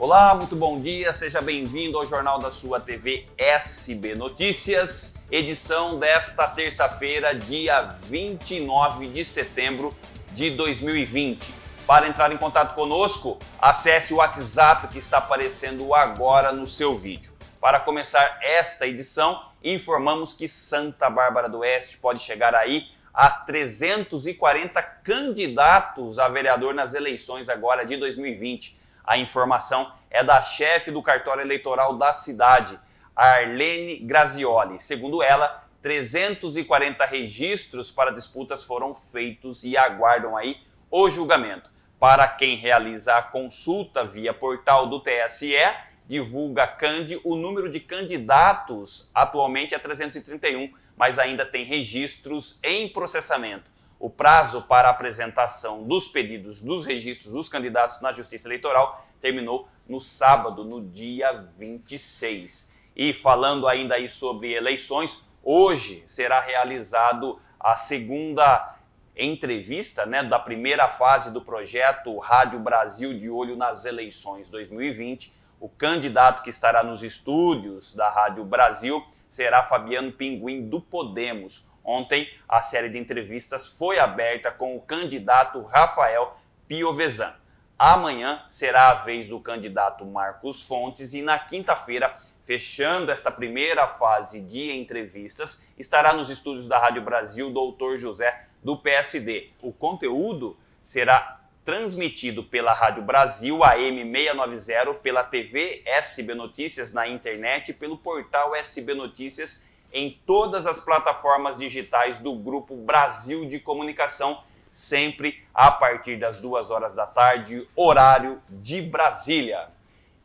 Olá, muito bom dia, seja bem-vindo ao Jornal da Sua TV SB Notícias, edição desta terça-feira, dia 29 de setembro de 2020. Para entrar em contato conosco, acesse o WhatsApp que está aparecendo agora no seu vídeo. Para começar esta edição, informamos que Santa Bárbara do Oeste pode chegar aí a 340 candidatos a vereador nas eleições agora de 2020. A informação é da chefe do cartório eleitoral da cidade, Arlene Grazioli. Segundo ela, 340 registros para disputas foram feitos e aguardam aí o julgamento. Para quem realiza a consulta via portal do TSE, divulga Cande o número de candidatos atualmente é 331, mas ainda tem registros em processamento o prazo para apresentação dos pedidos dos registros dos candidatos na Justiça Eleitoral terminou no sábado, no dia 26. E falando ainda aí sobre eleições, hoje será realizado a segunda entrevista né, da primeira fase do projeto Rádio Brasil de Olho nas Eleições 2020. O candidato que estará nos estúdios da Rádio Brasil será Fabiano Pinguim do Podemos, Ontem, a série de entrevistas foi aberta com o candidato Rafael Piovesan. Amanhã será a vez do candidato Marcos Fontes e na quinta-feira, fechando esta primeira fase de entrevistas, estará nos estúdios da Rádio Brasil o Doutor José do PSD. O conteúdo será transmitido pela Rádio Brasil AM 690, pela TV SB Notícias na internet e pelo portal SB Notícias em todas as plataformas digitais do Grupo Brasil de Comunicação, sempre a partir das duas horas da tarde, horário de Brasília.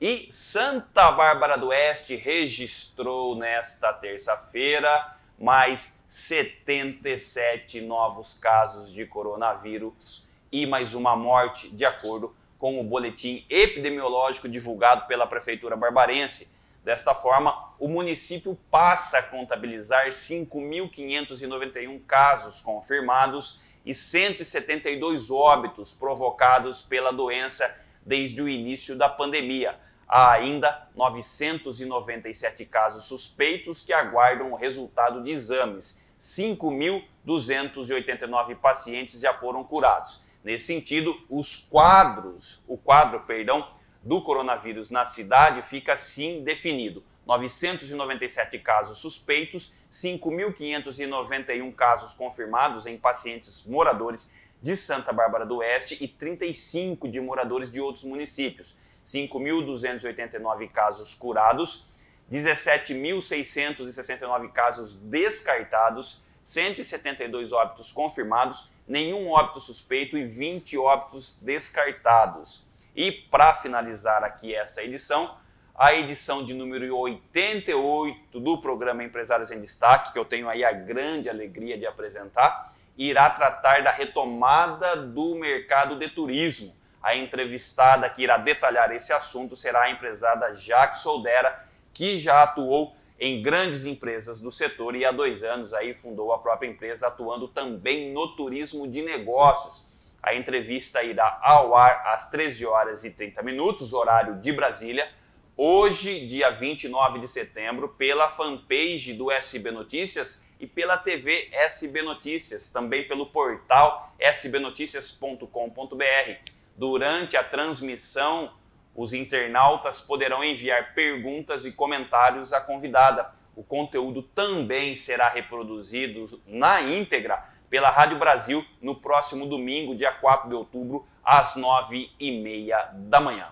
E Santa Bárbara do Oeste registrou nesta terça-feira mais 77 novos casos de coronavírus e mais uma morte, de acordo com o boletim epidemiológico divulgado pela Prefeitura Barbarense. Desta forma, o município passa a contabilizar 5.591 casos confirmados e 172 óbitos provocados pela doença desde o início da pandemia. Há ainda 997 casos suspeitos que aguardam o resultado de exames. 5.289 pacientes já foram curados. Nesse sentido, os quadros, o quadro, perdão, do coronavírus na cidade fica sim definido. 997 casos suspeitos, 5.591 casos confirmados em pacientes moradores de Santa Bárbara do Oeste e 35 de moradores de outros municípios. 5.289 casos curados, 17.669 casos descartados, 172 óbitos confirmados, nenhum óbito suspeito e 20 óbitos descartados. E para finalizar aqui essa edição, a edição de número 88 do programa Empresários em Destaque, que eu tenho aí a grande alegria de apresentar, irá tratar da retomada do mercado de turismo. A entrevistada que irá detalhar esse assunto será a empresária Jaque Soldera, que já atuou em grandes empresas do setor e há dois anos aí fundou a própria empresa atuando também no turismo de negócios. A entrevista irá ao ar às 13 horas e 30 minutos, horário de Brasília, hoje, dia 29 de setembro, pela fanpage do SB Notícias e pela TV SB Notícias, também pelo portal sbnoticias.com.br. Durante a transmissão, os internautas poderão enviar perguntas e comentários à convidada. O conteúdo também será reproduzido na íntegra pela Rádio Brasil no próximo domingo, dia 4 de outubro, às 9h30 da manhã.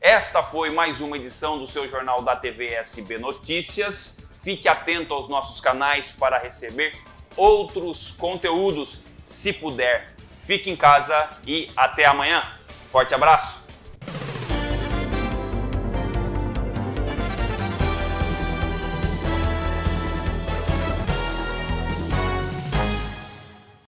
Esta foi mais uma edição do seu jornal da TV SB Notícias. Fique atento aos nossos canais para receber outros conteúdos. Se puder, fique em casa e até amanhã. Forte abraço!